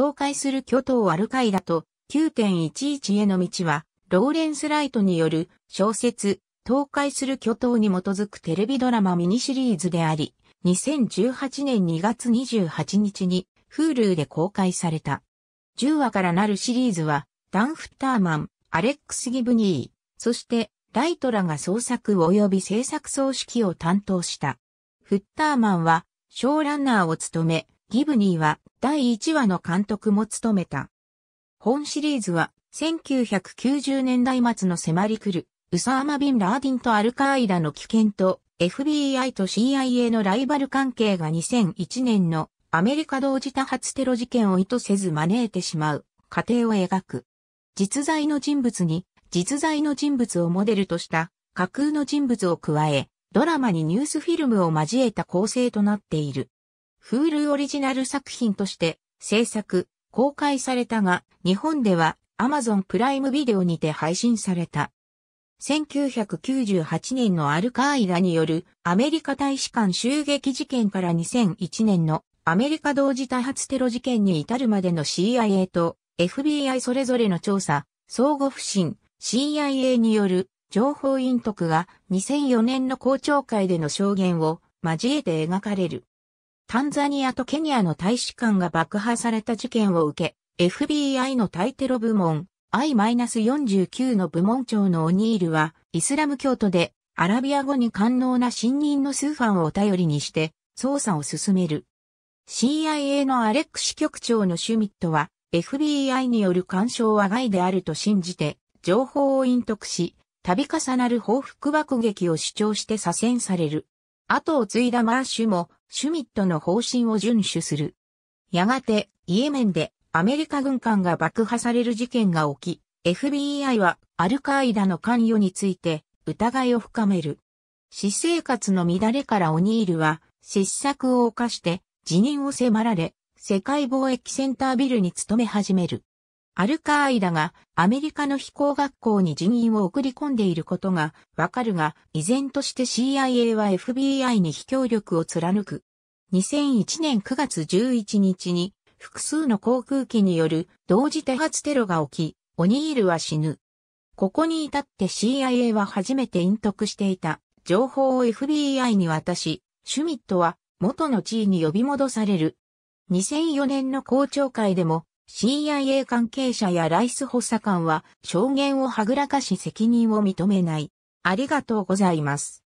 倒壊する巨頭アルカイダと9.11への道は、ローレンス・ライトによる小説、倒壊する巨頭に基づくテレビドラマミニシリーズであり、2018年2月28日に Hulu で公開された。10話からなるシリーズは、ダン・フッターマン、アレックス・ギブニー、そしてライトらが創作及び制作総指揮を担当した。フッターマンは、ショーランナーを務め、ギブニーは第1話の監督も務めた。本シリーズは1990年代末の迫り来るウサーマ・ビン・ラーディンとアルカーイダの危険と FBI と CIA のライバル関係が2001年のアメリカ同時多発テロ事件を意図せず招いてしまう過程を描く。実在の人物に実在の人物をモデルとした架空の人物を加え、ドラマにニュースフィルムを交えた構成となっている。フールオリジナル作品として制作、公開されたが、日本では Amazon プライムビデオにて配信された。1998年のアルカーイダによるアメリカ大使館襲撃事件から2001年のアメリカ同時多発テロ事件に至るまでの CIA と FBI それぞれの調査、相互不信、CIA による情報隠匿が2004年の公聴会での証言を交えて描かれる。タンザニアとケニアの大使館が爆破された事件を受け、FBI の対テロ部門 I-49 の部門長のオニールは、イスラム教徒で、アラビア語に官能な新任のスーファンを頼りにして、捜査を進める。CIA のアレック支局長のシュミットは、FBI による干渉は害であると信じて、情報を隠匿し、度重なる報復爆撃を主張して左遷される。後を継いだマーシュも、シュミットの方針を遵守する。やがて、イエメンでアメリカ軍艦が爆破される事件が起き、FBI はアルカイダの関与について疑いを深める。私生活の乱れからオニールは失策を犯して辞任を迫られ、世界貿易センタービルに勤め始める。アルカーイダがアメリカの飛行学校に人員を送り込んでいることがわかるが、依然として CIA は FBI に非協力を貫く。2001年9月11日に複数の航空機による同時多発テロが起き、オニールは死ぬ。ここに至って CIA は初めて隠匿していた情報を FBI に渡し、シュミットは元の地位に呼び戻される。2004年の公聴会でも CIA 関係者やライス補佐官は証言をはぐらかし責任を認めない。ありがとうございます。